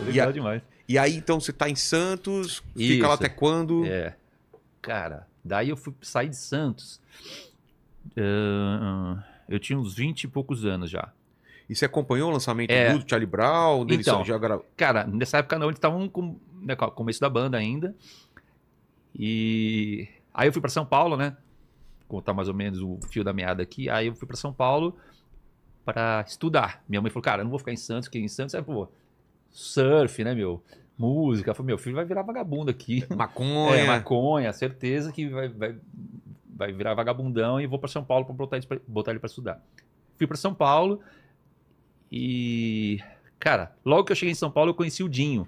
Legal e demais. E aí, então, você tá em Santos, Isso. fica lá até quando? É. Cara, daí eu fui sair de Santos. Uh, eu tinha uns 20 e poucos anos já. E você acompanhou o lançamento é... do Charlie Brown? então, já gra... cara, nessa época não, eles estavam com né, começo da banda ainda. E aí eu fui para São Paulo, né? Contar mais ou menos o fio da meada aqui. Aí eu fui para São Paulo para estudar. Minha mãe falou, cara, eu não vou ficar em Santos, porque em Santos é, pô, surf, né, meu? Música. Falei, meu filho vai virar vagabundo aqui. Maconha. É, maconha, certeza que vai, vai, vai virar vagabundão e vou para São Paulo para botar, ele pra, para estudar. Fui para São Paulo e. Cara, logo que eu cheguei em São Paulo, eu conheci o Dinho,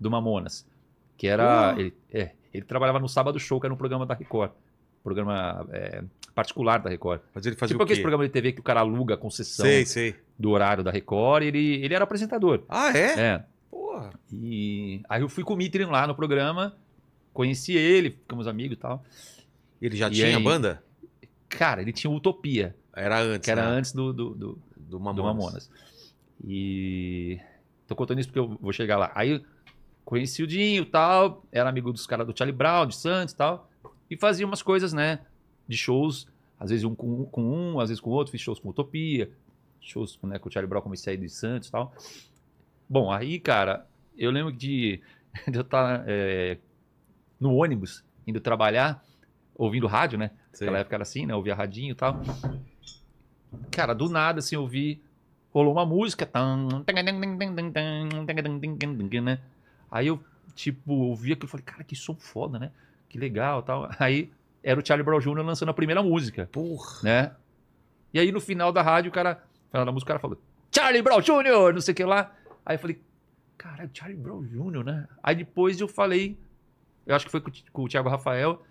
do Mamonas. Que era. Ah. Ele, é, ele trabalhava no Sábado Show, que era um programa da Record. Programa. É, particular da Record. Mas ele fazia tipo o quê? aquele programa de TV que o cara aluga a concessão sei, sei. do horário da Record, ele, ele era apresentador. Ah, é? É. Porra. E aí eu fui com o Mitrin lá no programa, conheci ele, ficamos amigos e tal. Ele já e tinha aí, banda? Cara, ele tinha Utopia. Era antes. Que era né? antes do, do, do, do Mamonas. do, Mamonas. E. Tô contando isso porque eu vou chegar lá. Aí conheci o Dinho e tal, era amigo dos caras do Charlie Brown, de Santos e tal, e fazia umas coisas, né? de shows, às vezes um com, com um, às vezes com outro, fiz shows com Utopia, shows né, com o Charlie Brown, com o Michel dos Santos e tal. Bom, aí, cara, eu lembro de, de eu estar é, no ônibus, indo trabalhar, ouvindo rádio, né? Sim. Naquela época era assim, né? Ouvia radinho e tal. Cara, do nada, assim, eu vi, rolou uma música. Aí eu, tipo, ouvi aquilo e falei, cara, que som foda, né? Que legal tal. Aí era o Charlie Brown Jr. lançando a primeira música. Porra. Né? E aí no final da rádio, o cara, no final da música, o cara falou: Charlie Brown Jr., não sei o que lá. Aí eu falei: caralho, é Charlie Brown Jr., né? Aí depois eu falei, eu acho que foi com, o Thiago Rafael,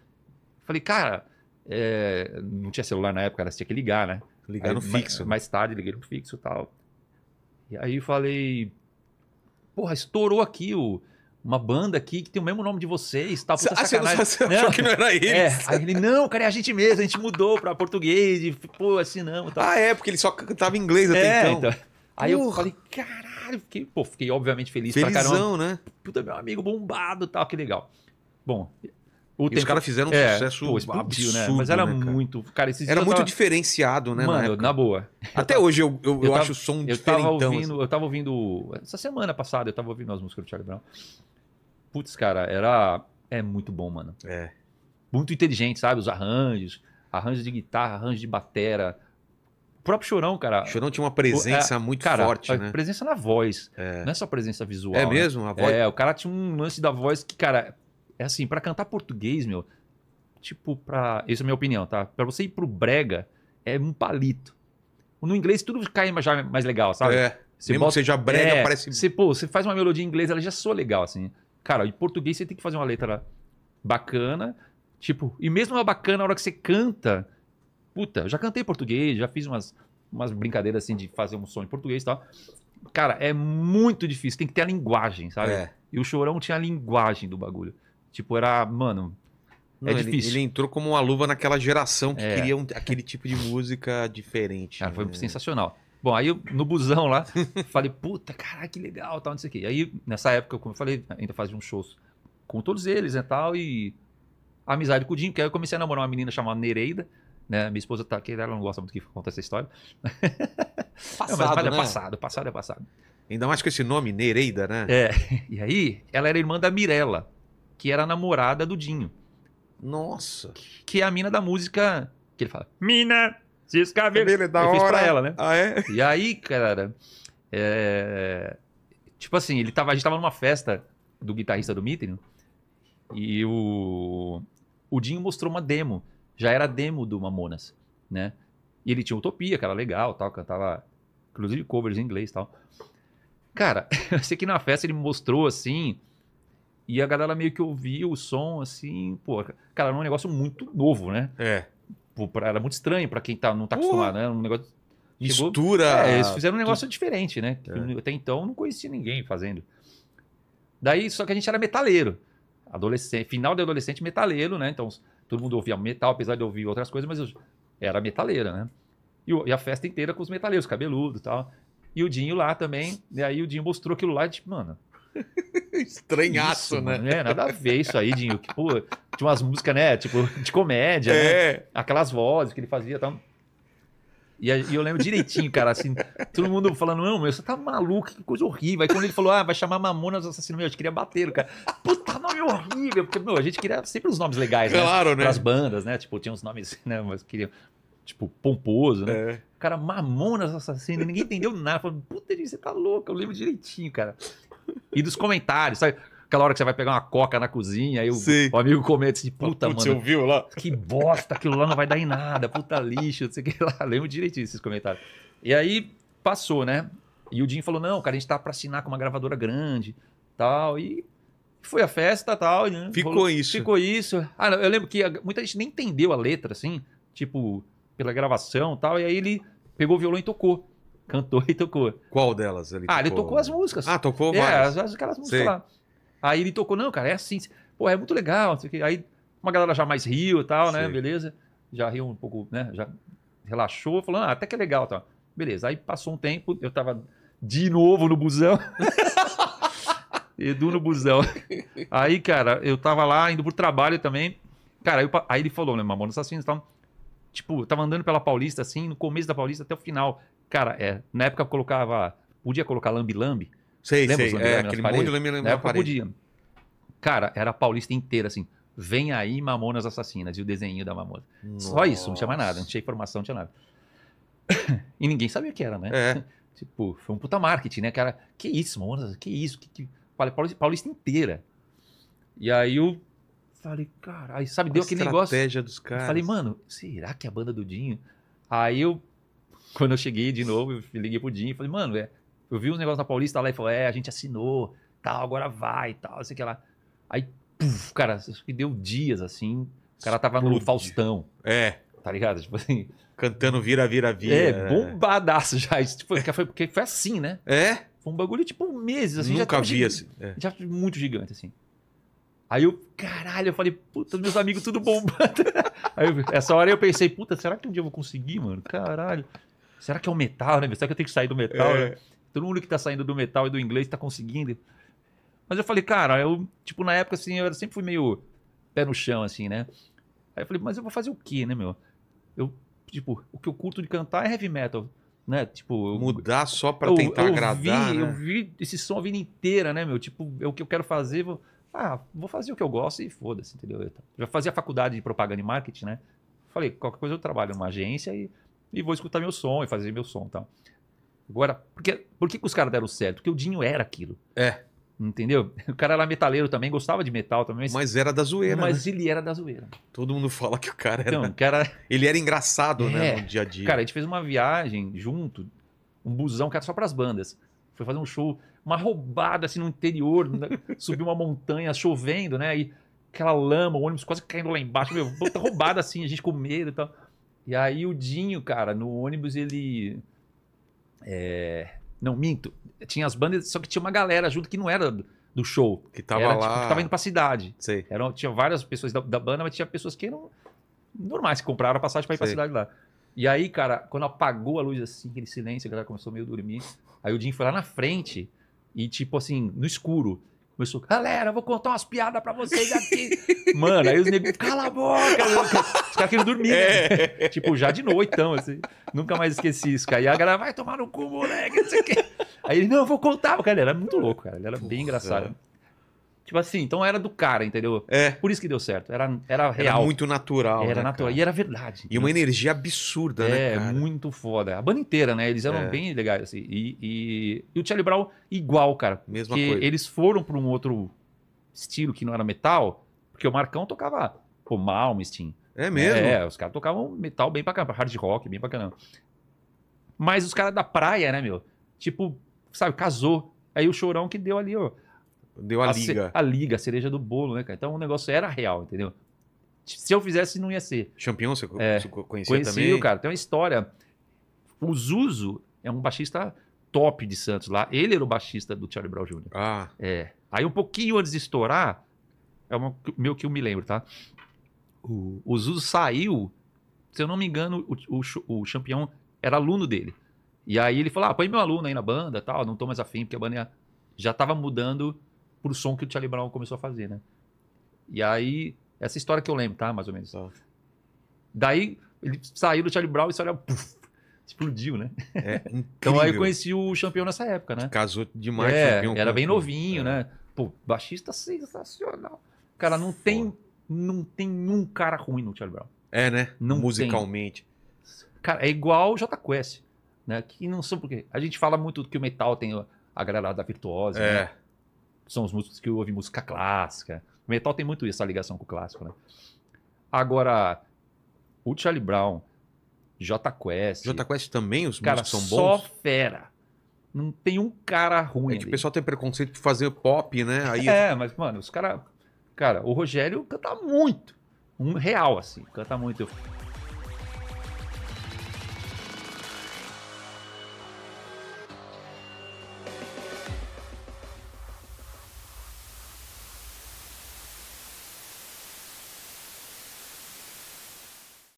falei, cara, é, não tinha celular na época, era tinha que ligar, né? Ligar aí, no fixo. Mais, tarde liguei no fixo e tal. E aí eu falei, porra, estourou aqui o uma banda aqui que tem o mesmo nome de vocês, tal, puta ah, sacanagem. Você não, achou que não era é, eles? É, aí ele, não, cara, é a gente mesmo, a gente mudou pra português, e, pô, assim não. Tal. Ah, é, porque ele só cantava inglês até é, então. então. Aí Porra. eu falei, caralho, fiquei, pô, fiquei obviamente feliz Felizão, pra caramba. né? Puta, meu amigo bombado tal, que legal. Bom, o e tempo... os caras fizeram um é, sucesso pô, né? absurdo, né? Mas era né, muito. Cara, esses era muito tava... diferenciado, né? Mano, na, na boa. Até hoje eu, eu, eu, eu acho o som eu diferentão. Tava ouvindo, assim. Eu tava ouvindo. Essa semana passada eu tava ouvindo as músicas do Thiago Brown. Putz, cara, era. É muito bom, mano. É. Muito inteligente, sabe? Os arranjos, arranjos de guitarra, arranjos de batera. O próprio Chorão, cara. O Chorão tinha uma presença é, muito cara, forte, né? Presença na voz. É. Não é só presença visual. É né? mesmo? Né? A voz... É, o cara tinha um lance da voz que, cara, é assim, para cantar português, meu, tipo, pra. Isso é a minha opinião, tá? Pra você ir pro Brega, é um palito. No inglês tudo cai já mais legal, sabe? É. Você Mesmo bota... que seja brega, é, parece. Você, pô, você faz uma melodia em inglês, ela já soa legal, assim. Cara, em português você tem que fazer uma letra bacana, tipo, e mesmo uma bacana na hora que você canta, puta, já cantei português, já fiz umas, umas brincadeiras assim de fazer um som em português e tal. Cara, é muito difícil, tem que ter a linguagem, sabe? É. E o Chorão tinha a linguagem do bagulho. Tipo, era, mano, não, é difícil. Ele, ele, entrou como uma luva naquela geração que é. queria um, aquele tipo de música diferente. Cara, né? foi sensacional. Bom, aí no busão lá, falei, puta, caraca, que legal, tal, não sei o quê. Aí, nessa época, como eu falei, ainda fazia um shows com todos eles, né, tal, e amizade com o Dinho, porque aí eu comecei a namorar uma menina chamada Nereida, né, minha esposa tá aqui, ela não gosta muito que conta essa história. Passado, não, mas, mas né? é passado, passado é passado. Ainda mais com esse nome, Nereida, né? É, e aí, ela era irmã da Mirella, que era a namorada do Dinho. Nossa! que é a mina da música, que ele fala, mina, tinha é esse ele é dá hora. fiz pra ela, né? Ah, é? E aí, cara. É... Tipo assim, ele tava, a gente tava numa festa do guitarrista do Mitrin e o, o Dinho mostrou uma demo. Já era demo do Mamonas, né? E ele tinha Utopia, que era legal, tal, cantava inclusive covers em inglês e tal. Cara, eu sei que na festa ele mostrou assim, e a galera meio que ouviu o som assim, pô, cara, era um negócio muito novo, né? É era muito estranho para quem tá, não tá acostumado, né? Um negócio. Mistura! É, eles fizeram um negócio diferente, né? É. Até então não conhecia ninguém fazendo. Daí, só que a gente era metaleiro. Adolescente, final de adolescente, metaleiro, né? Então, todo mundo ouvia metal, apesar de ouvir outras coisas, mas eu, era metaleira, né? E, e, a festa inteira com os metaleiros, cabeludo e tal. E o Dinho lá também. E né? aí o Dinho mostrou aquilo lá e tipo, mano, Estranhaço, isso, né? É, nada a ver isso aí, Dinho. Que, pô, tinha umas músicas, né? Tipo, de comédia, né? é. né? Aquelas vozes que ele fazia e tal. E, eu lembro direitinho, cara, assim, todo mundo falando, não, meu, você tá maluco, que coisa horrível. Aí quando ele falou, ah, vai chamar Mamonas Assassino, meu, a gente queria bater, cara. Puta, nome horrível, porque, meu, a gente queria sempre os nomes legais, claro, né? Claro, né? As bandas, né? Tipo, tinha uns nomes, né, mas queria tipo, pomposo, né? É. Cara, Mamonas Assassino, ninguém entendeu nada. puta, você tá louco, eu lembro direitinho, cara. E dos comentários, sabe? Aquela hora que você vai pegar uma coca na cozinha, e o, o amigo comenta assim, puta, Putz, mano. Você ouviu lá? Que bosta, aquilo lá não vai dar em nada, puta lixo, não sei o que lá. Lembro direitinho esses comentários. E aí passou, né? E o Jim falou: não, cara, a gente tá pra assinar com uma gravadora grande tal. E foi a festa tal. Né? Ficou isso. Ficou isso. Ah, eu lembro que muita gente nem entendeu a letra, assim, tipo, pela gravação tal. E aí ele pegou o violão e tocou cantou e tocou. Qual delas ele tocou? Ah, ele tocou as músicas. Ah, tocou é, várias. É, as, aquelas músicas lá. Aí ele tocou, não, cara, é assim. Pô, é muito legal. Aí uma galera já mais riu e tal, né? Beleza. Já riu um pouco, né? Já relaxou, falando, ah, até que é legal. Tal. Beleza. Aí passou um tempo, eu tava de novo no busão. Edu no busão. Aí, cara, eu tava lá indo pro trabalho também. Cara, aí, eu, aí ele falou, né, Mamona tá Assassina e tal. Tipo, eu tava andando pela Paulista, assim, no começo da Paulista até o final. Cara, é, na época eu colocava. Podia colocar lambi-lambi. Sei, Lembra sei. Lambi -lambi é, aquele monte de lambi-lambi na parede podia. Cara, era paulista inteira, assim. Vem aí Mamonas Assassinas e o desenho da Mamona. Só isso, não tinha mais nada, não tinha informação, não tinha nada. e ninguém sabia o que era, né? É. tipo, foi um puta marketing, né? Cara, que isso, Mamonas, que isso, que, que... Paulista, paulista inteira. E aí eu falei, cara, aí sabe, deu aquele negócio. estratégia dos caras. Falei, mano, será que é a banda do Dinho? Aí eu quando eu cheguei de novo, eu liguei pro Dinho e falei, mano, é, eu vi uns negócios na Paulista lá e falou, é, a gente assinou, tal, agora vai, tal, sei que lá. Aí, puf, cara, acho que deu dias assim. O cara tava Explode. no Faustão. É. Tá ligado? Tipo assim. Cantando vira, vira, vira. É, né? bombadaço já. Isso, tipo, foi, porque foi assim, né? É? Foi um bagulho, tipo, meses assim. Nunca vi gigante, assim. É. Já muito gigante, assim. Aí eu, caralho, eu falei, puta, meus amigos tudo bombando. Aí eu, essa hora eu pensei, puta, será que um dia eu vou conseguir, mano? Caralho. Será que é o metal, né? Será que eu tenho que sair do metal? É. Né? Todo mundo que tá saindo do metal e do inglês tá conseguindo. Mas eu falei, cara, eu, tipo, na época, assim, eu sempre fui meio pé no chão, assim, né? Aí eu falei, mas eu vou fazer o quê, né, meu? Eu, tipo, o que eu curto de cantar é heavy metal, né? Tipo, eu, mudar só para tentar eu agradar. Vi, né? Eu vi esse som a vida inteira, né, meu? Tipo, é o que eu quero fazer. Vou, ah, vou fazer o que eu gosto e foda-se, entendeu? Eu já fazia faculdade de propaganda e marketing, né? Falei, qualquer coisa eu trabalho numa agência e e vou escutar meu som e fazer meu som e tal. Agora, por que, por que, que os caras deram certo? Porque o Dinho era aquilo. É. Entendeu? O cara era metaleiro também, gostava de metal também. Mas, mas era da zoeira. Mas né? ele era da zoeira. Todo mundo fala que o cara era. Então, o cara... Ele era engraçado, né, é. né? No dia a dia. Cara, a gente fez uma viagem junto, um busão, era só pras bandas. Foi fazer um show, uma roubada assim no interior, né? subiu uma montanha chovendo, né? E aquela lama, o ônibus quase caindo lá embaixo, meu, roubada assim, a gente com medo e tal. E aí o Dinho, cara, no ônibus ele. É... Não, minto. Tinha as bandas, só que tinha uma galera junto que não era do show. Que tava era, tipo, lá. Tipo, que tava indo pra cidade. Sei. Eram, tinha várias pessoas da, da, banda, mas tinha pessoas que eram normais, que compraram a passagem pra ir Sei. pra cidade lá. E aí, cara, quando apagou a luz assim, aquele silêncio, a galera começou meio a dormir. Aí o Dinho foi lá na frente e, tipo assim, no escuro. Começou, galera, vou contar umas piadas pra vocês aqui. Mano, aí os negros, cala a boca. Os caras queriam dormir. Né? É. Né? Tipo, já de noitão, assim. Nunca mais esqueci isso, cara. E a galera, vai tomar no cu, moleque, Aí ele, não, vou contar. Cara, ele era muito louco, cara. Ele era Porra. bem engraçado. É. Tipo assim, então era do cara, entendeu? É. Por isso que deu certo. Era, era real. Era muito natural. Era né, natural. Cara? E era verdade. E né? uma energia absurda, é, né? É, muito foda. A banda inteira, né? Eles eram é. bem legais, assim. E, e, e o Charlie Brown, igual, cara. Mesma porque coisa. Eles foram para um outro estilo que não era metal, porque o Marcão tocava, pô, Malmsteen. É mesmo? É, os caras tocavam metal bem pra caramba, hard rock, bem pra caramba. Mas os caras da praia, né, meu? Tipo, sabe, casou. Aí o chorão que deu ali, ó. Deu a, a liga. A liga, a cereja do bolo, né, cara? Então o negócio era real, entendeu? Se eu fizesse, não ia ser. Champion, você, é, conhecia conheci, também? cara. Tem uma história. O Zuzo é um baixista top de Santos lá. Ele era o baixista do Charlie Brown Jr. Ah. É. Aí um pouquinho antes de estourar, é uma, meio que eu me lembro, tá? O, o Zuzo saiu, se eu não me engano, o, o, o Champion era aluno dele. E aí ele falou, ah, põe meu aluno aí na banda tal, não tô mais afim, porque a banda já tava mudando por som que o Charlie Brown começou a fazer, né? E aí, essa história que eu lembro, tá? Mais ou menos. Tá. Daí, ele saiu do Charlie Brown e saiu, puf, explodiu, né? É, então aí eu conheci o campeão nessa época, né? Casou demais. É, era bem novinho, é. né? Pô, baixista sensacional. Cara, não Foda. tem, não tem um cara ruim no Charlie Brown. É, né? Não Musicalmente. Tem. Cara, é igual o J Quest, né? Que não são porque a gente fala muito que o metal tem a galera da virtuosa, é. né? são os músicos que ouvem música clássica. O metal tem muito isso, a ligação com o clássico, né? Agora, o Charlie Brown, J Quest. J Quest também, os cara, músicos são bons? Só fera. Não tem um cara ruim. É que o pessoal tem preconceito por fazer pop, né? Aí... É, mas, mano, os caras. Cara, o Rogério canta muito. Um real, assim, canta muito. Eu...